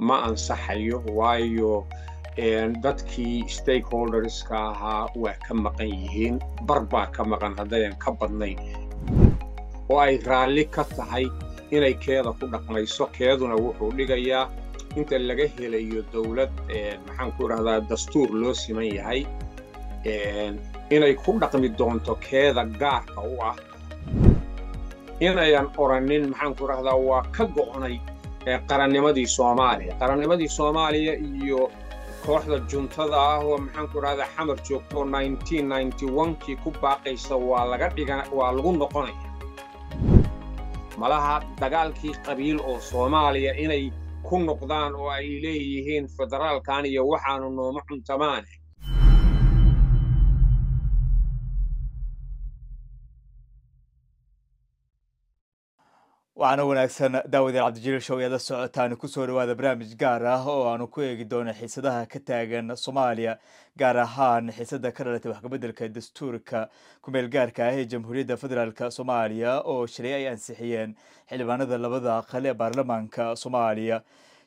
ma ansaxayo waayo dadkii stakeholderska ahaa waa ka maqan yihiin bar baa ka maqan haddaynan ka badnayn oo ay raalli ka tahay inay keeda ku dhaqmayso keeduna wuxuu dhigayaa inta laga helayo dowlad maxaan ku idhahdaa dastuur loo siman yahay inay ku dhaqmi doonto keeda gaarka u ah inayan odhanin maxaan ku idhahdaa waa ka go'nay qarannimadii soomaaliya qarannimadii soomaaliya iyo kooxda juntada ah oo ku dhahdaa xamar joogto kii ku baaqaysa waa lagu noqonaya malaha dagaalkii qabiil oo soomaaliya inay ku noqdaan oo ay leeyihiin federaalkan iyo waxaanu nooma cuntamaane waxaana wanaagsan eel cabdijaliil show iyaada ku soo dhawaada barnaamij gaar ah oo aanu ku eegi doono xiisadaha ka taagan soomaaliya gaar ahaan xiisada ka dhalatay waxkabeddelka dastuurka kumeel gaarka ah ee jamhuuriyadda federaalk soomaaliya oo shalay ay ansixiyeen xildhibaanada labada aqal ee baarlamaanka soomaaliya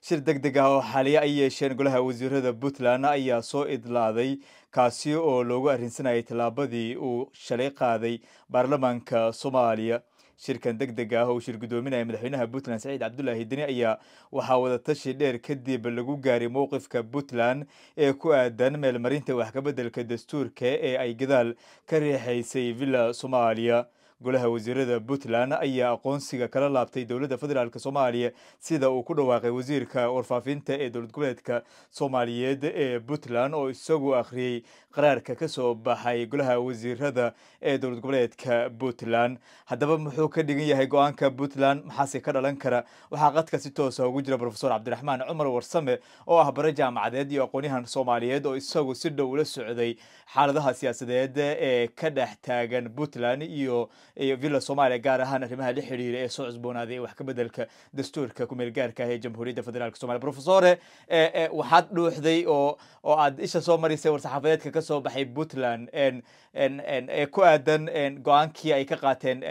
shir deg deg ah oo xaliye ay yeesheen golaha wasiirada puntland ayaa soo idlaaday kaasi oo loogu arrinsanayay tallaabadii uu shalay qaaday baarlamaanka soomaaliya shirkan deg degdega ah oo shir gudoominaya madaxweynaha puntland saciid cabdulaahi deni ayaa waxaa wada tashi dheer kadib lagu gaaray mowqifka puntland ee ku aadan meelmarinta wax kabeddelka dastuurka ee ay gadaal ka riixaysay villa soomaaliya golaha wasiirada puntland ayaa aqoonsiga kala laabtay dowladda federaalk soomaaliya sida uu ku dhawaaqay wasiirka warfaafinta ee dowlad goboleedka soomaaliyeed ee puntland oo isagu akhriyey qaraarka kasoo baxay golaha wasiirada ee dowlad goboleedka puntland haddaba muxuu ka dhigan yahay go-aanka puntland maxaase ka dhalan kara waxaa qadka si toosa ah ugu jira rofesor cabdiraxmaan cumar warsame oo ah bare jaamacadeed iyo aqoonyahan soomaaliyeed oo isagu si dhow ula socday xaaladaha siyaasadeed ee ka dhex taagan puntland iyo iyo villa soomaaliya gaar ahaan arrimaha la xiriira ee soo cusboonaaday ee wax ka bedelka dastuurka kumeel gaarka ah ee jamhuuriyadda federaalk somaliya profesore e, e, waxaad dhuuxday oo oo aad isha soo marisay war-saxaafadeedka ka soo baxay puntland ee ku aadan go-aankii ay ka qaateen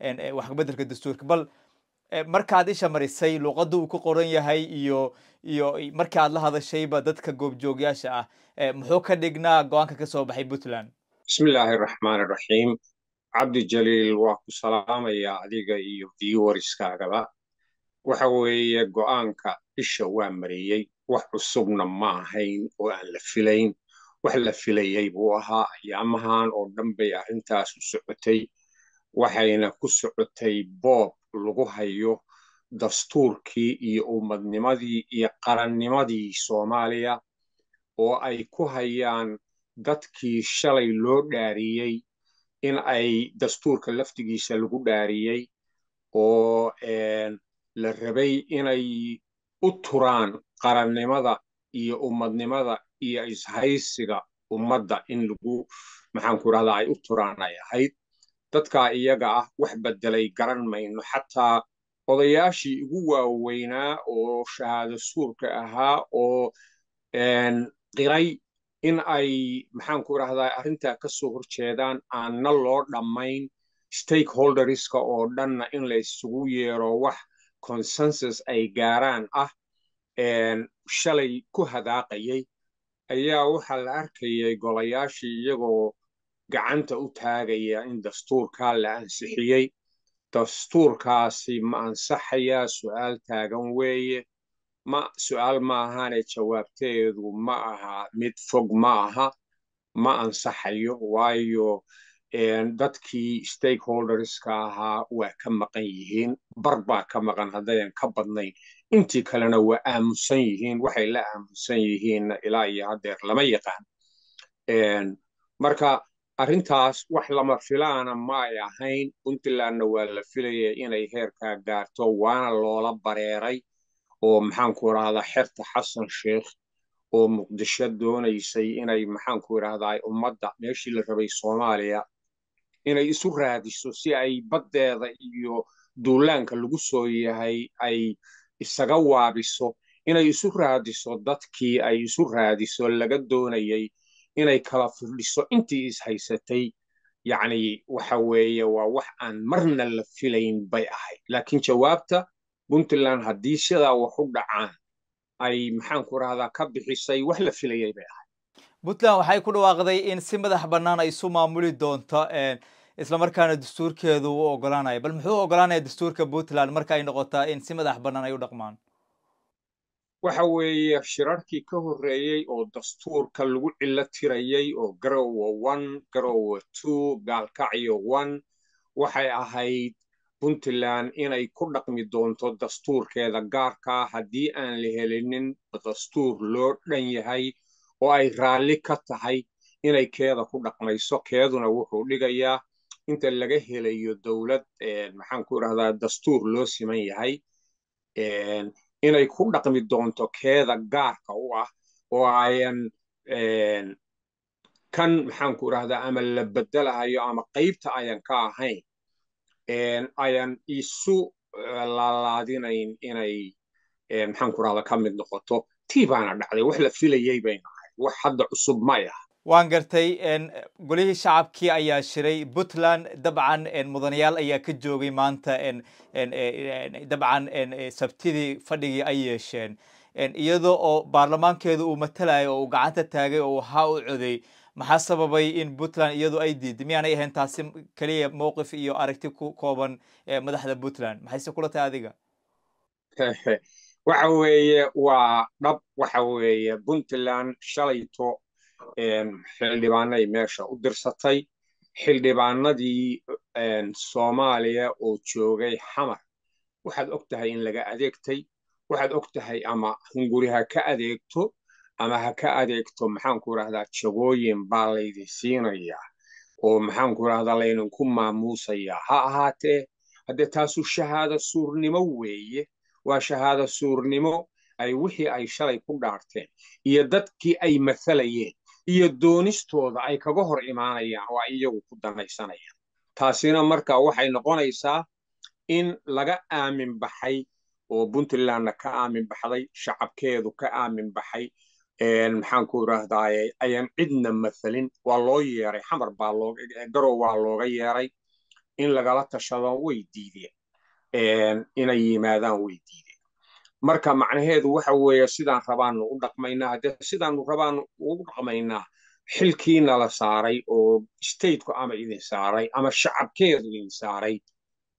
e, wax kabedelka dastuurka bal markaad isha marisay luuqada uu ku qoran yahay iyo iyo markii aad la hadashayba dadka goobjoogyaasha ah muxuu ka dhignaa go-aanka ka soo baxay puntland bismi illaahi raxmaan raxiim cabdi jaliil waa ku salaamayaa adiga iyo viewariskaagaba waxa weeye go'aanka isha waa mariyey wax cusubna ma ahayn oo aan la filayn wax la filayey buu ahaa ayaamahan oo dhan bay arrintaas u socotay waxayna ku socotay boob lagu hayo dastuurkii iyo ummadnimadii iyo qarannimadii soomaaliya oo ay ku hayaan dadkii shalay loo dhaariyey in ay dastuurka laftigiisa lagu dhaariyey oo la rabay inay u turaan qarannimada iyo ummadnimada iyo ishaysiga ummadda in lagu maxaanku irahdaa ay u turaan ay ahayd dadkaa iyaga ah wax bedelay garan mayno xataa odayaashii ugu waaweynaa oo shahaado suurka ahaa oo qiray in ay maxaan ku rahdaa arrintaa kasoo soo horjeedaan aanna loo dhammayn stakeholderska oo dhanna in la isugu yeero wax consensus ay gaaraan ah shalay ku hadaaqayay ayaa waxaa la arkayay golayaashii iyagoo gacanta u taagaya in dastuurkaa la ansixiyey dastuurkaasi ma ansaxayaa su-aal taagan weeye ma su-aal ma ahaane jawaabteedu ma aha mid fog ma aha ma ansaxayo waayo dadkii stakeholderska ahaa waa ka maqan yihiin bar baa ka maqan haddayan ka badnayn intii kalena waa aamusan yihiin waxay la aamusan yihiinna ilaa iyo haddeer lama yaqaan marka arrintaas wax lama filaana maay ahayn puntlandna waa la filayay inay heerkaa gaarto waana loola bareeray oo maxaanku irahdaa xerta xasan sheikh oo muqdisho doonaysay inay maxaanku irahdaa ummadda meeshii la rabay soomaaliya inay isu raadiso si ay baddeeda iyo duulaanka lagu soo yahay ay isaga waabiso inay isu raadiso dadkii ay isu raadiso laga doonayay inay kala firdhiso intii ishaysatay yacni waxa weeye waa wax aan marna la filayn bay ahayd laakiin jawaabta puntland haddii sidaa wax u dhacaan ay maxaanku rahdaa ka bixisay wax la filayay bay ahayd puntland waxay ku dhawaaqday in si madax bannaan ay isu maamuli doonto eh, islamarkaana dastuurkeedu u ogolaanaya bal muxuu ogolaanaya dastuurka puntland marka ay noqotaa in si madax bannaan ay u dhaqmaan waxa weeye shirarkii ka horreeyey oo dastuurka lagu cilo tirayey oo garowa one garowa two gaalkacyo one waxay ahayd puntland inay ku dhaqmi doonto dastuurkeeda gaarka haddii aan la helinin dastuur loo dhan yahay oo ay raalli ka tahay inay keeda ku dhaqmayso keeduna wuxuu dhigayaa inta laga helayo dowlad maxaan ku irahdaa dastuur loo siman yahay inay ku dhaqmi doonto keeda gaarka u ah oo ayan kan maxaan ku irahdaa ama la bedelahayo ama qaybta ayan ka ahayn ayaan isu eh, laalaadinayn inay eh, maxaanku rahda ka mid noqoto tii baana dhacday wax la filayay bay nahay wax hadda cusub maya ah waan gartay golihii shacabkii ayaa shiray puntland dabcan mudanayaal ayaa ka joogay maanta dabcan sabtidii fadhigii ay yeesheen iyadoo oo baarlamaankeedu uu matalayo oo uu gacanta taagay oo waxaa u coday maxaa sababay in puntland iyadu ay diiday miyaanay ahayn taasi keliya mowqif iyo aragti ku kooban eh, madaxda puntland maxayse kula tahay adiga waxa weeye waa dhab waxa weeye puntland shalayto xildhibaanay meesha u dirsatay xildhibaanadii soomaaliya oo joogay xamar waxaad og tahay in laga adeegtay waxaad og tahay ama hunguriha ka adeegto ama ha ka adeegto maxaanku rahdaa jagooyin baa laydin siinayaa oo maxaanku rahdaa laydinku maamuusayaa ha ahaatee haddee taasu shahaada suurnimo weeye waa shahaada suurnimo ay wixii ay shalay ku dhaarteen iyo dadkii ay mathalayeen iyo doonistooda ay kaga hor imaanayaan oo ay iyagu ku danaysanayaan taasina marka waxay noqonaysaa in laga aamin baxay oo puntlandna ka aamin baxday shacabkeedu ka aamin baxay maxaanku iraahdaaye ayaan cidna mathalin waa loo yeeray xamar baa garow waa looga yeeray in lagala tashado way diideen inay yimaadaan way diideen marka macnaheedu waxa weeye sidaan rabaanu u dhaqmaynaa haddee sidaanu rabaanu ugu dhaqmaynaa xilkiina la saaray oo stateku ama idin saaray ama shacabkeedu idin saaray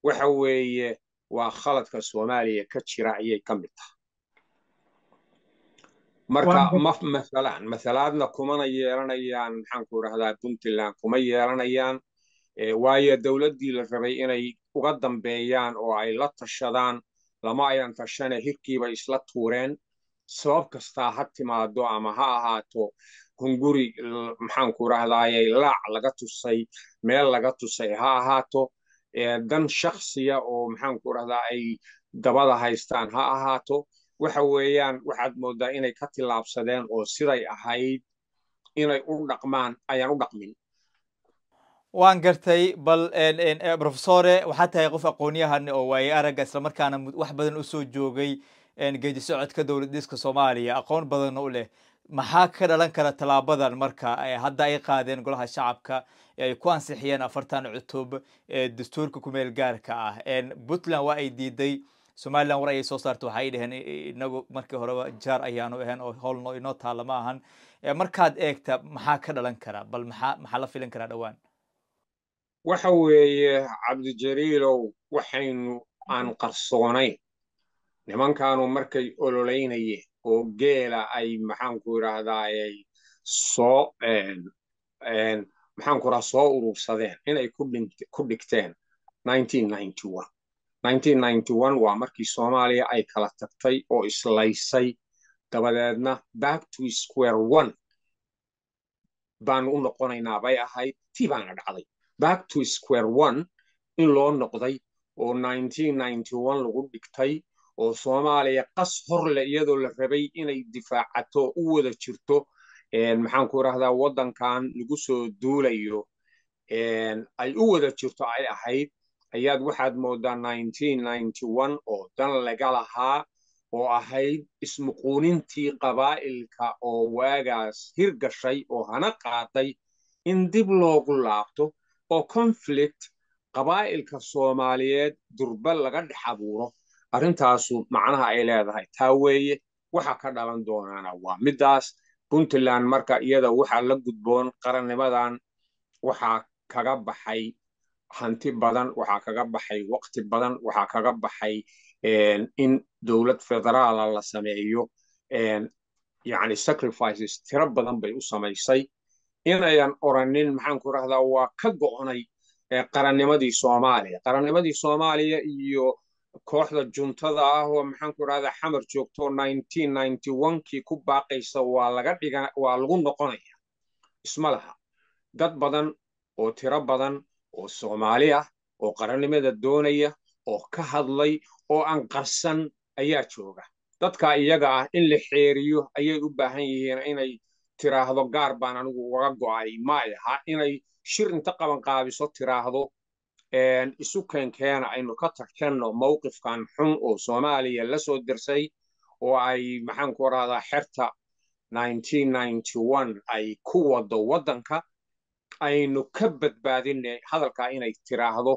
waxa weeye waa khaladka soomaaliya ka jira ayay ka mid tahay marka ma masalaan masalaadna kumana yeelanayaan maxaan ku idhahdaa puntland kuma yeelanayaan waayo dowladdii la rabay inay uga dambeeyaan oo ay la tashadaan lama ayan tashane hirkiiba isla tuureen sabab kastaa ha timaado ama ha ahaato hunguri maxaanku idhahdaaye laac laga tusay meel laga tusay ha ahaato dan shaksiya oo maxaanku idhahdaa ay dabada haystaan ha ahaato waxa weeyaan waxaad moodaa inay ka tilaabsadeen oo siday ahayd inay u dhaqmaan ayaan u dhaqmin waan gartay bal eh, rofesore waxaad tahay qof aqoonyahan oo waayey aragga islamarkaana wax badan usoo joogay geedi socodka dowlad dhiska soomaaliya aqoon badanna u leh maxaa ka dhalan kara tallaabadan marka eh, hadda ay qaadeen golaha shacabka eh, ay ku ansixiyeen afartan cutub ee dastuurka kumeel gaarka ah puntland waa ay diiday somalilan war ayay soo saarta waxa ay dhaheen inagu eh, eh, markii horeba jaar ayaanu ahayn oo howl noo inoo taalla ma ahan eh, markaad eegta maxaa ka dhalan karaa bal maxaa maxaa la filan karaa dhowaan waxa weeye cabdijaliilow waxaynu aan qarsoonayn nimankaanu markay ololeynayeen oo geela ay maxaanku idhaahdaaay soo maxaanku rahaa soo urursadeen inay ku dhigteen waa markii soomaaliya ay kala tagtay oo islaysay dabadeedna back to square one baanu u noqonaynaa bay ahayd ti baana dhacday back to square one in loo noqday oo lagu dhigtay oo soomaaliya qas horle iyadoo la rabay inay difaacato u wada jirto maxaanku irahdaa waddankan lagu soo duulayo ay u wada jirto ay ahayd ayaad waxaad moodaa oo dan laga lahaa oo ahayd ismuquunintii qabaa'ilka oo waagaas hirgashay oo hana qaatay in dib loogu laabto oo conflict qabaa'ilka soomaaliyeed durba laga dhex abuuro arrintaasu macnaha ay leedahay taa weeye waxa ka dhalan doonaana waa middaas puntland marka iyada waxaa la gudboon qarannimadan waxaa kaga baxay hanti badan waxaa kaga baxay waqti badan waxaa kaga baxay in dowlad federaala la sameeyo yani sacrifices tiro badan bay u samaysay inayan oranin maxaanku irahdaa waa ka go'onay e, qarannimadii soomaaliya qarannimadii soomaaliya iyo kooxda juntada ah oo maxaanku irahdaa xamar joogto kii ku baaqaysa waa lagu noqonaya isma laha dad badan oo tiro badan oo soomaali ah oo qarannimada doonaya oo ka hadlay oo aan ayaa jooga dadka iyaga ah in la xeeriyo ayay u baahan yihiin inay tiraahdo gaar baan anigu uga go'ay may aha inay shir inta qabanqaabiso tiraahdo isu keenkeena aynu ka tarkanno mowqifkan xun oo soomaaliya la soo dirsay oo ay maxaanku rahdaa xerta ay ku wado waddanka aynu ka badbaadinay hadalkaa inay tiraahdo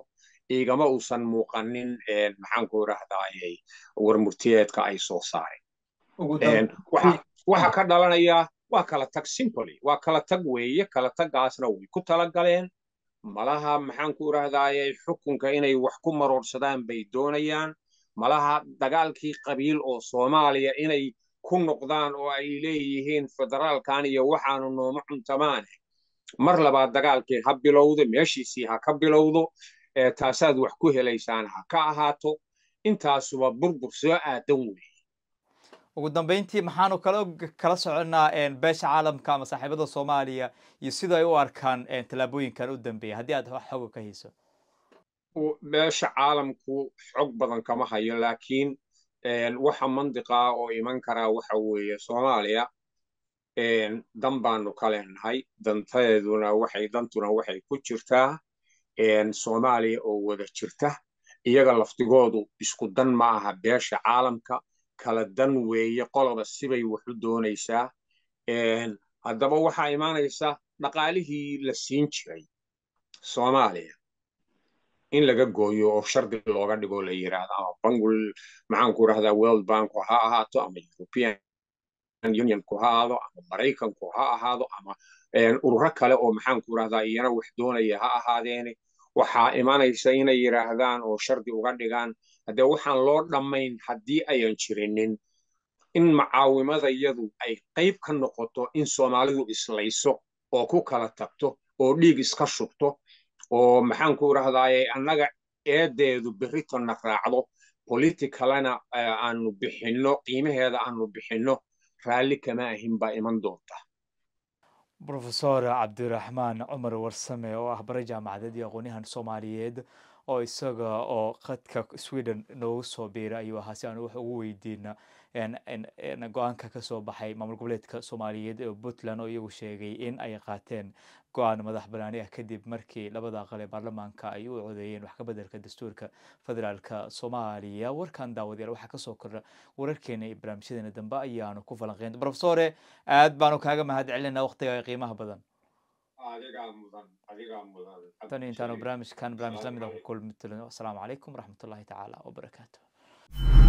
ciigama uusan muuqanin maxaanku irahdaa warmurtiyeedka ay soo saareen waxa ka dhalanaya waa kala tag simply waa kala tag weeye kala tagaasna way ku talagaleen malaha maxaanku irahdaaye xukunka inay wax ku maroorsadaan bay doonayaan malaha dagaalkii qabiil oo soomaaliya inay ku noqdaan oo ay leeyihiin federaalkan iyo waxaanu nooma cuntamaane mar labaad dagaalkii ha bilowdo meeshiisii ha ka bilowdo taasaad wax ku helaysaan ha ka ahaato intaasuba burbur soo aadan wey ugu dambayntii maxaanu kala kala soconnaa beesha caalamka ama saaxiibada soomaaliya iyo sida ay u arkaan tallaabooyinkan u dambeeya haddii aad xoga ka hayso beesha caalamku xog badan kama hayo laakiin waxa mandiqaa ah oo iman karaa waxa weeye soomaaliya dan baanu ka leenahay danteeduna waxay dantuna waxay ku jirtaa soomaaliya oo wada jirta iyaga laftigoodu isku dan ma aha beesha caalamka kala dan weeye qoloba sibay waxu doonaysaa haddaba waxaa imaanaysa dhaqaalihii la siin jiray soomaaliya in laga gooyo oo shardi looga dhigo la yiraahdo ama bangul maxaanku irahdaa world banko ha ahaato ama european unionku ha ahaado ama maraykanku ha ahaado ama ururo kale oo maxaanku irahdaa iyana wax doonaya ha ahaadeene waxaa imanaysa inay yidhaahdaan oo shardi uga dhigaan haddee waxaan loo dhammayn haddii ayan jirinin in macaawimadayadu ay qayb ka noqoto in soomaalidu islayso oo ku kala tagto oo dhiig iska shubto oo maxaanku irahdaye annaga eedeedu berritonna raacdo politikalena eh, aanu bixinno qiimaheeda aanu bixinno raalli kama ahin baa iman doonta rofesor cabdiraxmaan cumar warsame oo ah bare jaamacadeed iyo aqoon soomaaliyeed oo isaga oo khadka sweden noogu soo biira ayuu ahaa si aan wax ugu weydiina go-aanka kasoo baxay maamul goboleedka soomaaliyeed ee puntland oo iyagu sheegay in ay qaateen go-aan madax banaani ah kadib markii labada aqal ee baarlamaanka ay u codeeyeen wax ka bedelka dastuurka federaalka soomaaliya warkan daawadayaal waxaa kasoo kora wararkeena iyo barnaamijyadeena dambe ayaanu ku falanqeyn profesore aad baanu kaaga mahad celinaa waqtiga qiimaha badan tan intaanu barnaamijkan barnaamij lamida ah ku kulmi tulin calaykum waraxmatullahi tacaala wabarakaatu